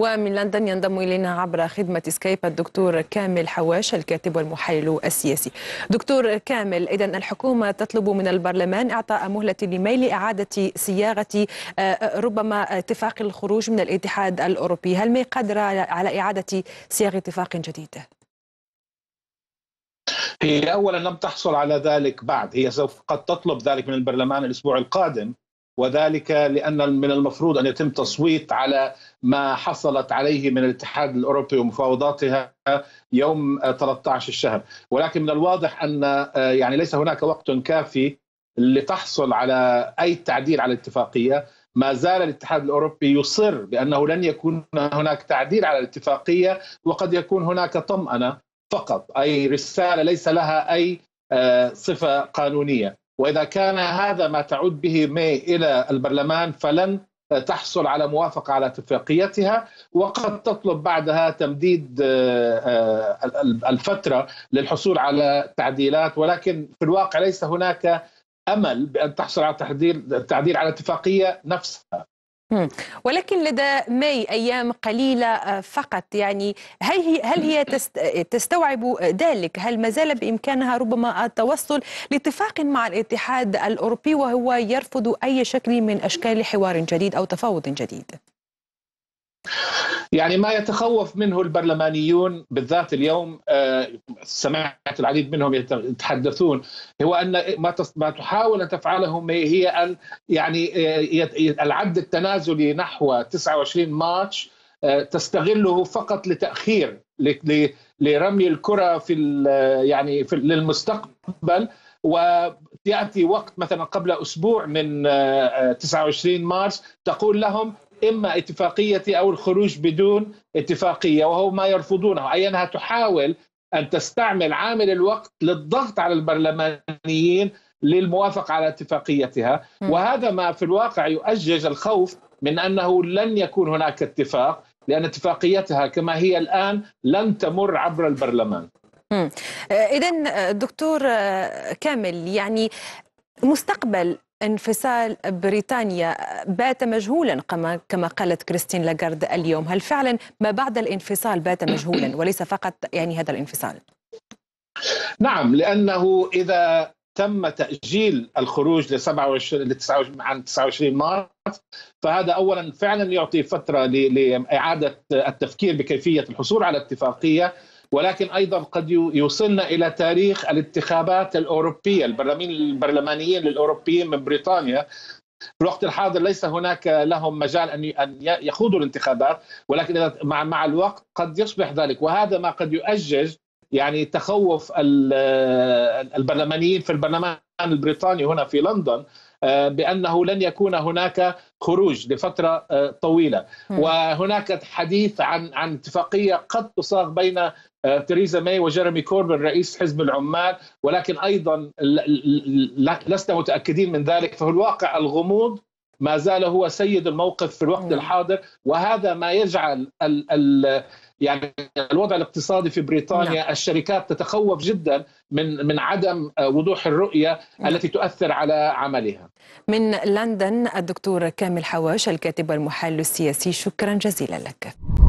ومن لندن ينضم إلينا عبر خدمة سكايب الدكتور كامل حواش الكاتب والمحلل السياسي دكتور كامل إذا الحكومة تطلب من البرلمان إعطاء مهلة لميل إعادة صياغة آه، ربما اتفاق الخروج من الاتحاد الأوروبي هل ما قادرة على إعادة صياغة اتفاق جديد؟ هي اولا لم تحصل على ذلك بعد هي سوف قد تطلب ذلك من البرلمان الاسبوع القادم وذلك لان من المفروض ان يتم تصويت على ما حصلت عليه من الاتحاد الاوروبي ومفاوضاتها يوم 13 الشهر، ولكن من الواضح ان آه، يعني ليس هناك وقت كافي لتحصل على اي تعديل على الاتفاقيه، ما زال الاتحاد الاوروبي يصر بانه لن يكون هناك تعديل على الاتفاقيه وقد يكون هناك طمانه فقط، اي رساله ليس لها اي آه، صفه قانونيه. واذا كان هذا ما تعود به ماي الى البرلمان فلن تحصل على موافقه على اتفاقيتها وقد تطلب بعدها تمديد آه، آه، الفتره للحصول على تعديلات ولكن في الواقع ليس هناك امل بان تحصل على تعديل على اتفاقيه نفسها ولكن لدى ماي أيام قليلة آه، فقط يعني هل هي, هل هي تستوعب ذلك هل ما زال بإمكانها ربما التوصل لاتفاق مع الاتحاد الأوروبي وهو يرفض أي شكل من أشكال حوار جديد أو تفاوض جديد يعني ما يتخوف منه البرلمانيون بالذات اليوم آه، سمعت العديد منهم يتحدثون هو ان ما تحاول ان تفعله هي ان يعني آه، العد التنازلي نحو 29 مارش آه، تستغله فقط لتاخير لرمي الكره في يعني في للمستقبل وياتي وقت مثلا قبل اسبوع من 29 مارس تقول لهم إما اتفاقية أو الخروج بدون اتفاقية وهو ما يرفضونه أي أنها تحاول أن تستعمل عامل الوقت للضغط على البرلمانيين للموافقة على اتفاقيتها وهذا ما في الواقع يؤجج الخوف من أنه لن يكون هناك اتفاق لأن اتفاقيتها كما هي الآن لن تمر عبر البرلمان إذا دكتور كامل يعني مستقبل انفصال بريطانيا بات مجهولا كما قالت كريستين لاغارد اليوم هل فعلا ما بعد الانفصال بات مجهولا وليس فقط يعني هذا الانفصال نعم لانه اذا تم تاجيل الخروج ل 27 ل 29 عن 29 مارس فهذا اولا فعلا يعطي فتره لاعاده التفكير بكيفيه الحصول على اتفاقيه ولكن ايضا قد يوصلنا الى تاريخ الانتخابات الاوروبيه البرلمانيين الاوروبيين من بريطانيا في الوقت الحاضر ليس هناك لهم مجال ان ان يخوضوا الانتخابات ولكن مع مع الوقت قد يصبح ذلك وهذا ما قد يؤجج يعني تخوف آه، البرلمانيين في البرلمان البريطاني هنا في لندن آه، بانه لن يكون هناك خروج لفتره آه، طويله وهناك حديث عن عن اتفاقيه قد تصاغ بين تريزا ماي وجيرمي كوربن رئيس حزب العمال ولكن ايضا لسنا متاكدين من ذلك ففي الواقع الغموض ما زال هو سيد الموقف في الوقت الحاضر وهذا ما يجعل ال ال يعني الوضع الاقتصادي في بريطانيا نعم. الشركات تتخوف جدا من من عدم آه، وضوح الرؤيه نعم. التي تؤثر على عملها. من لندن الدكتور كامل حواش الكاتب والمحلل السياسي شكرا جزيلا لك.